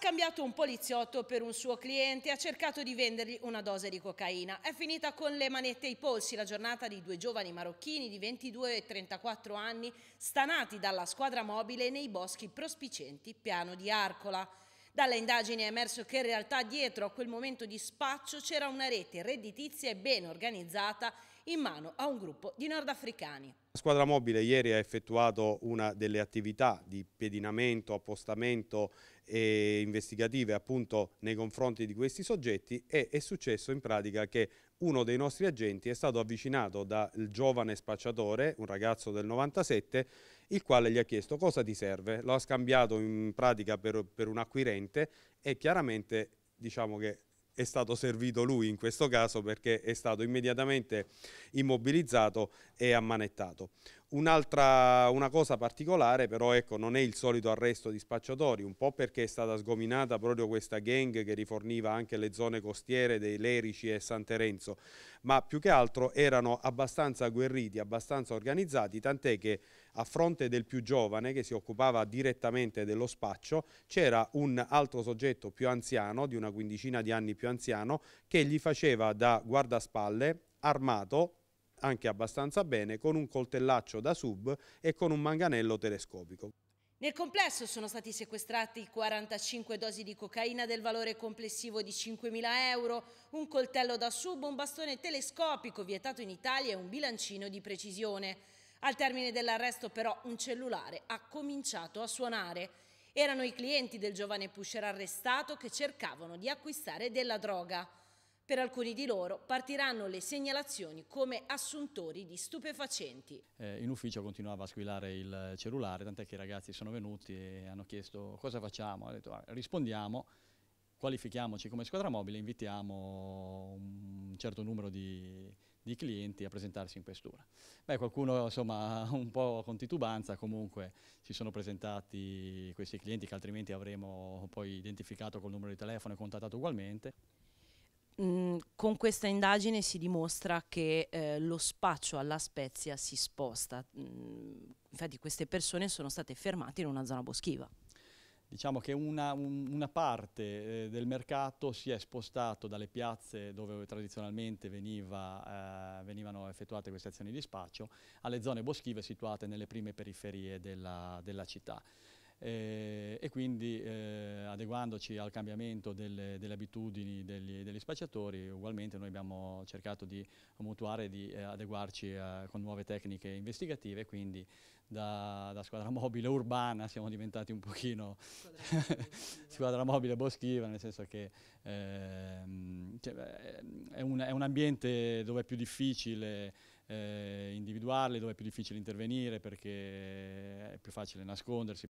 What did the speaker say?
scambiato un poliziotto per un suo cliente, e ha cercato di vendergli una dose di cocaina. È finita con le manette ai polsi la giornata di due giovani marocchini di 22 e 34 anni, stanati dalla squadra mobile nei boschi prospicenti piano di Arcola. Dalle indagini è emerso che in realtà dietro a quel momento di spaccio c'era una rete redditizia e ben organizzata in mano a un gruppo di nordafricani. La squadra mobile ieri ha effettuato una delle attività di pedinamento, appostamento e investigative appunto nei confronti di questi soggetti e è successo in pratica che uno dei nostri agenti è stato avvicinato dal giovane spacciatore, un ragazzo del 97, il quale gli ha chiesto cosa ti serve, lo ha scambiato in pratica per, per un acquirente e chiaramente diciamo che è stato servito lui in questo caso perché è stato immediatamente immobilizzato e ammanettato. Un'altra una cosa particolare però ecco, non è il solito arresto di spacciatori, un po' perché è stata sgominata proprio questa gang che riforniva anche le zone costiere dei Lerici e San Terenzo, ma più che altro erano abbastanza agguerriti, abbastanza organizzati, tant'è che a fronte del più giovane che si occupava direttamente dello spaccio c'era un altro soggetto più anziano, di una quindicina di anni più anziano, che gli faceva da guardaspalle armato anche abbastanza bene, con un coltellaccio da sub e con un manganello telescopico. Nel complesso sono stati sequestrati 45 dosi di cocaina del valore complessivo di 5.000 euro, un coltello da sub, un bastone telescopico vietato in Italia e un bilancino di precisione. Al termine dell'arresto però un cellulare ha cominciato a suonare. Erano i clienti del giovane pusher arrestato che cercavano di acquistare della droga. Per alcuni di loro partiranno le segnalazioni come assuntori di stupefacenti. Eh, in ufficio continuava a squillare il cellulare, tant'è che i ragazzi sono venuti e hanno chiesto cosa facciamo. Ha detto, ah, rispondiamo, qualifichiamoci come squadra mobile invitiamo un certo numero di, di, clienti a presentarsi in questura. Beh, qualcuno insomma un po' con titubanza comunque si sono presentati questi clienti che altrimenti avremmo poi identificato col numero di telefono e contattato ugualmente. Mm, con questa indagine si dimostra che eh, lo spaccio alla Spezia si sposta. Mh, mm, infatti queste persone sono state fermate in una zona boschiva. Diciamo che una, un, una parte eh, del mercato si è spostato dalle piazze dove tradizionalmente veniva, eh, venivano effettuate queste azioni di spaccio alle zone boschive situate nelle prime periferie della, della città eh, e quindi eh, adeguandoci al cambiamento delle, delle abitudini degli, degli, spacciatori ugualmente noi abbiamo cercato di mutuare e di eh, adeguarci a, eh, con nuove tecniche investigative quindi da, da, squadra mobile urbana siamo diventati un pochino squadra mobile boschiva nel senso che ehm, cioè, eh, è, un, è, un, ambiente dove è più difficile eh, individuarli, dove è più difficile intervenire perché è più facile nascondersi